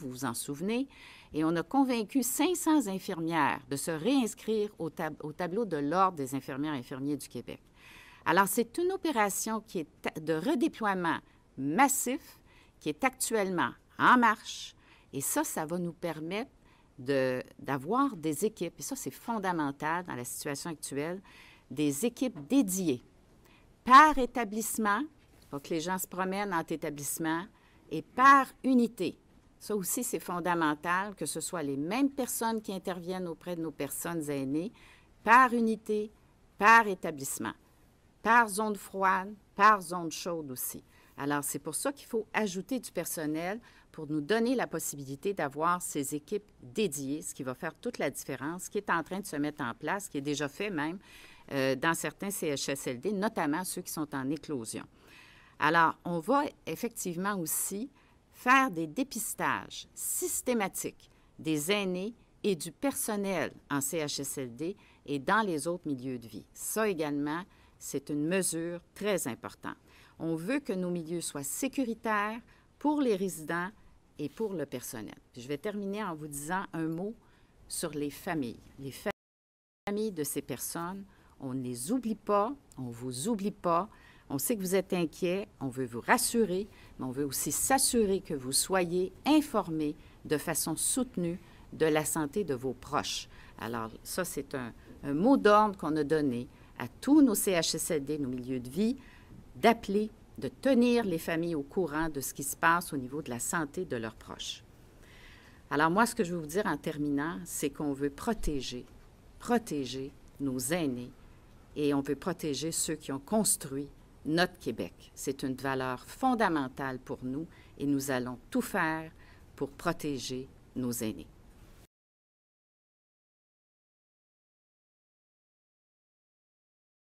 vous vous en souvenez, et on a convaincu 500 infirmières de se réinscrire au, tableau de l'Ordre des infirmières et infirmiers du Québec. Alors, c'est une opération qui est de redéploiement massif qui est actuellement en marche, et ça, ça va nous permettre d'avoir des équipes, et ça, c'est fondamental dans la situation actuelle, des équipes dédiées par établissement, pour que les gens se promènent entre établissements, et par unité. Ça aussi, c'est fondamental que ce soit les mêmes personnes qui interviennent auprès de nos personnes aînées par unité, par établissement, par zone froide, par zone chaude aussi. Alors, c'est pour ça qu'il faut ajouter du personnel pour nous donner la possibilité d'avoir ces équipes dédiées, ce qui va faire toute la différence, ce qui est en train de se mettre en place, ce qui est déjà fait même euh, dans certains CHSLD, notamment ceux qui sont en éclosion. Alors, on va effectivement aussi faire des dépistages systématiques des aînés et du personnel en CHSLD et dans les autres milieux de vie. Ça également, c'est une mesure très importante. On veut que nos milieux soient sécuritaires pour les résidents et pour le personnel. je vais terminer en vous disant un mot sur les familles. Les familles de ces personnes, on ne les oublie pas, on ne vous oublie pas. On sait que vous êtes inquiet, on veut vous rassurer, mais on veut aussi s'assurer que vous soyez informés de façon soutenue de la santé de vos proches. Alors, ça, c'est un, mot d'ordre qu'on a donné à tous nos CHSLD, nos milieux de vie, d'appeler, de tenir les familles au courant de ce qui se passe au niveau de la santé de leurs proches. Alors, moi, ce que je veux vous dire en terminant, c'est qu'on veut protéger, protéger nos aînés et on veut protéger ceux qui ont construit notre Québec. C'est une valeur fondamentale pour nous et nous allons tout faire pour protéger nos aînés.